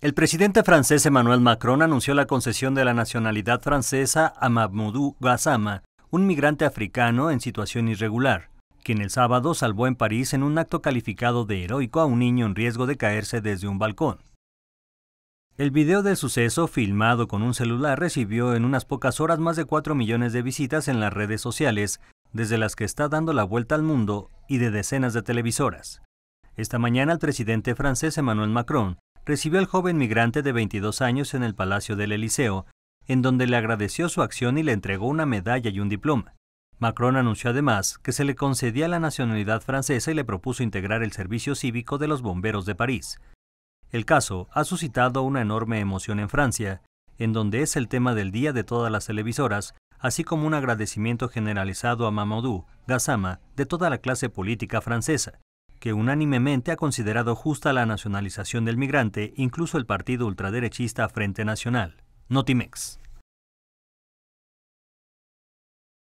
El presidente francés Emmanuel Macron anunció la concesión de la nacionalidad francesa a Mahmoudou Gassama, un migrante africano en situación irregular, quien el sábado salvó en París en un acto calificado de heroico a un niño en riesgo de caerse desde un balcón. El video del suceso, filmado con un celular, recibió en unas pocas horas más de 4 millones de visitas en las redes sociales, desde las que está dando la vuelta al mundo y de decenas de televisoras. Esta mañana el presidente francés Emmanuel Macron recibió al joven migrante de 22 años en el Palacio del Eliseo, en donde le agradeció su acción y le entregó una medalla y un diploma. Macron anunció además que se le concedía la nacionalidad francesa y le propuso integrar el servicio cívico de los bomberos de París. El caso ha suscitado una enorme emoción en Francia, en donde es el tema del día de todas las televisoras, así como un agradecimiento generalizado a Mamadou Gassama de toda la clase política francesa que unánimemente ha considerado justa la nacionalización del migrante, incluso el partido ultraderechista Frente Nacional. Notimex.